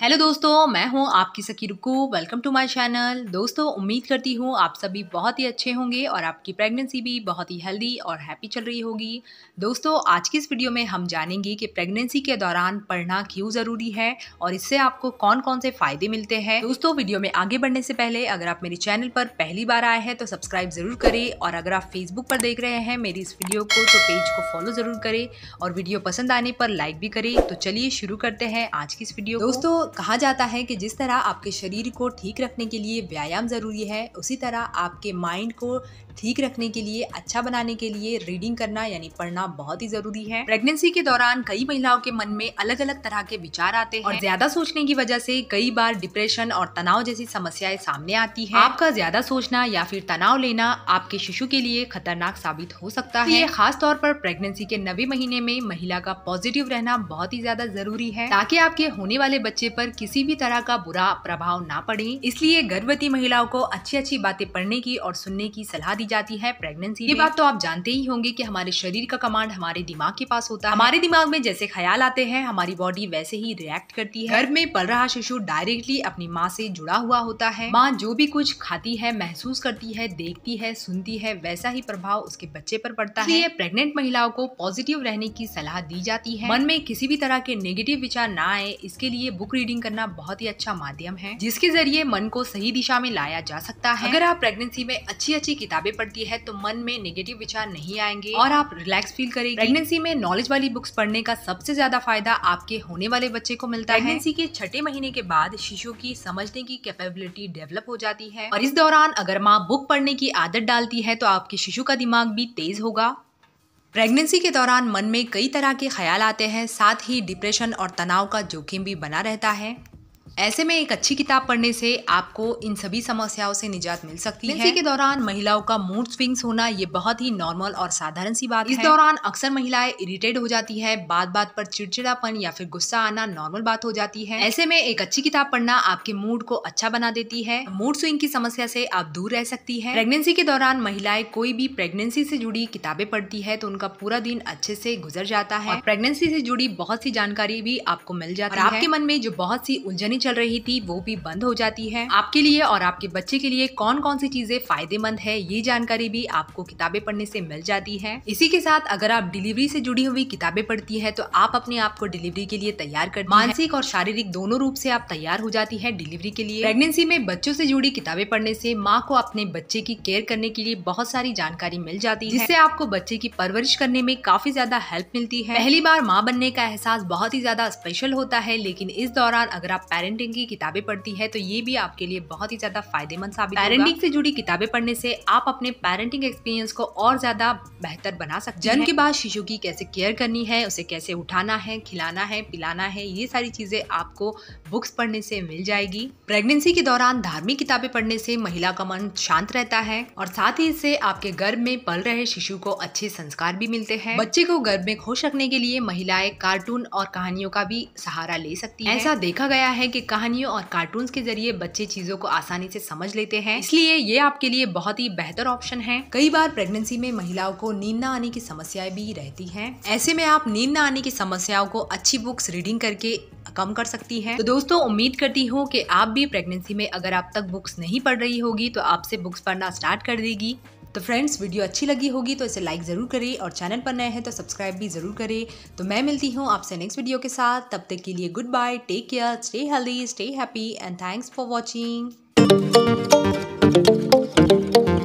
Hello दोस्तों मैं हूं आपकी सकी रुकू वेलकम टू माय चैनल दोस्तों उम्मीद करती हूं आप सभी बहुत ही अच्छे होंगे और आपकी प्रेगनेंसी भी बहुत ही हेल्दी और हैप्पी चल रही होगी दोस्तों आज की इस वीडियो में हम जानेंगे कि प्रेगनेंसी के दौरान पढ़ना क्यों ज़रूरी है और इससे आपको कौन कौन से फ़ायदे मिलते हैं दोस्तों वीडियो में आगे बढ़ने से पहले अगर आप मेरे चैनल पर पहली बार आए हैं तो सब्सक्राइब ज़रूर करें और अगर आप फेसबुक पर देख रहे हैं मेरी इस वीडियो को तो पेज को फॉलो ज़रूर करें और वीडियो पसंद आने पर लाइक भी करें तो चलिए शुरू करते हैं आज की इस वीडियो दोस्तों कहा जाता है कि जिस तरह आपके शरीर को ठीक रखने के लिए व्यायाम ज़रूरी है उसी तरह आपके माइंड को ठीक रखने के लिए अच्छा बनाने के लिए रीडिंग करना यानी पढ़ना बहुत ही जरूरी है प्रेगनेंसी के दौरान कई महिलाओं के मन में अलग अलग तरह के विचार आते हैं और ज्यादा सोचने की वजह से कई बार डिप्रेशन और तनाव जैसी समस्याएं सामने आती है आपका ज्यादा सोचना या फिर तनाव लेना आपके शिशु के लिए खतरनाक साबित हो सकता तो है ये खास तौर पर प्रेगनेंसी के नवे महीने में महिला का पॉजिटिव रहना बहुत ही ज्यादा जरूरी है ताकि आपके होने वाले बच्चे पर किसी भी तरह का बुरा प्रभाव ना पड़े इसलिए गर्भवती महिलाओं को अच्छी अच्छी बातें पढ़ने की और सुनने की सलाह दी दी जाती है प्रेगनेंसी ये बात तो आप जानते ही होंगे की हमारे शरीर का कमांड हमारे दिमाग के पास होता है हमारे दिमाग में जैसे ख्याल आते हैं हमारी बॉडी वैसे ही रिएक्ट करती है घर में पल रहा शिशु डायरेक्टली अपनी माँ से जुड़ा हुआ होता है माँ जो भी कुछ खाती है महसूस करती है देखती है सुनती है वैसा ही प्रभाव उसके बच्चे पर पड़ता है प्रेग्नेंट महिलाओं को पॉजिटिव रहने की सलाह दी जाती है मन में किसी भी तरह के नेगेटिव विचार ना आए इसके लिए बुक रीडिंग करना बहुत ही अच्छा माध्यम है जिसके जरिए मन को सही दिशा में लाया जा सकता है अगर आप प्रेगनेंसी में अच्छी अच्छी किताबें पड़ती है तो मन में नेगेटिव विचार नहीं आएंगे और आप रिलैक्स फील करेंगे प्रेगनेंसी में नॉलेज वाली बुक्स पढ़ने का सबसे ज्यादा फायदा आपके होने वाले बच्चे को मिलता है प्रेगनेंसी के छठे महीने के बाद शिशु की समझने की कैपेबिलिटी डेवलप हो जाती है और इस दौरान अगर माँ बुक पढ़ने की आदत डालती है तो आपके शिशु का दिमाग भी तेज होगा प्रेगनेंसी के दौरान मन में कई तरह के ख्याल आते हैं साथ ही डिप्रेशन और तनाव का जोखिम भी बना रहता है ऐसे में एक अच्छी किताब पढ़ने से आपको इन सभी समस्याओं से निजात मिल सकती है के दौरान महिलाओं का मूड स्विंग्स होना ये बहुत ही नॉर्मल और साधारण सी बात इस है इस दौरान अक्सर महिलाएं इरिटेट हो जाती है बात बात पर चिड़चिड़ापन या फिर गुस्सा आना नॉर्मल बात हो जाती है ऐसे में एक अच्छी किताब पढ़ना आपके मूड को अच्छा बना देती है मूड स्विंग की समस्या से आप दूर रह सकती है प्रेगनेंसी के दौरान महिलाएं कोई भी प्रेगनेंसी से जुड़ी किताबें पढ़ती है तो उनका पूरा दिन अच्छे से गुजर जाता है प्रेगनेंसी से जुड़ी बहुत सी जानकारी भी आपको मिल जाती है आपके मन में जो बहुत सी उलझनी चल रही थी वो भी बंद हो जाती है आपके लिए और आपके बच्चे के लिए कौन कौन सी चीजें फायदेमंद है ये जानकारी भी आपको किताबें पढ़ने से मिल जाती है इसी के साथ अगर आप डिलीवरी से जुड़ी हुई किताबें पढ़ती है तो आप अपने आप को डिलीवरी के लिए तैयार कर मानसिक और शारीरिक दोनों रूप से आप तैयार हो जाती है डिलीवरी के लिए प्रेगनेंसी में बच्चों से जुड़ी किताबें पढ़ने से माँ को अपने बच्चे की केयर करने के लिए बहुत सारी जानकारी मिल जाती है जिससे आपको बच्चे की परवरिश करने में काफी ज्यादा हेल्प मिलती है पहली बार माँ बनने का एहसास बहुत ही ज्यादा स्पेशल होता है लेकिन इस दौरान अगर आप पेरेंट पेरेंटिंग की किताबें पढ़ती है तो ये भी आपके लिए बहुत ही ज़्यादा फायदेमंद साबित पेरेंटिंग से जुड़ी किताबें पढ़ने से आप अपने पेरेंटिंग एक्सपीरियंस को और ज़्यादा बेहतर बना सकते जन्म के बाद शिशु की कैसे केयर करनी है उसे कैसे उठाना है खिलाना है पिलाना है ये सारी चीज़ें आपको बुक्स पढ़ने से मिल जाएगी प्रेगनेंसी के दौरान धार्मिक किताबें पढ़ने से महिला का मन शांत रहता है और साथ ही इससे आपके गर्भ में पल रहे शिशु को अच्छे संस्कार भी मिलते हैं बच्चे को गर्भ में खुश रखने के लिए महिलाएं कार्टून और कहानियों का भी सहारा ले सकती हैं। ऐसा देखा गया है कि कहानियों और कार्टून के जरिए बच्चे चीजों को आसानी से समझ लेते हैं इसलिए ये आपके लिए बहुत ही बेहतर ऑप्शन है कई बार प्रेगनेंसी में महिलाओं को नींद न आने की समस्याएं भी रहती है ऐसे में आप नींद न आने की समस्याओं को अच्छी बुक्स रीडिंग करके कम कर सकती है तो दोस्तों उम्मीद करती हूँ कि आप भी प्रेगनेंसी में अगर आप तक बुक्स नहीं पढ़ रही होगी तो आपसे बुक्स पढ़ना स्टार्ट कर देगी तो फ्रेंड्स वीडियो अच्छी लगी होगी तो इसे लाइक ज़रूर करें और चैनल पर नए हैं तो सब्सक्राइब भी ज़रूर करें तो मैं मिलती हूँ आपसे नेक्स्ट वीडियो के साथ तब तक के लिए goodbye take care stay healthy stay happy and thanks for watching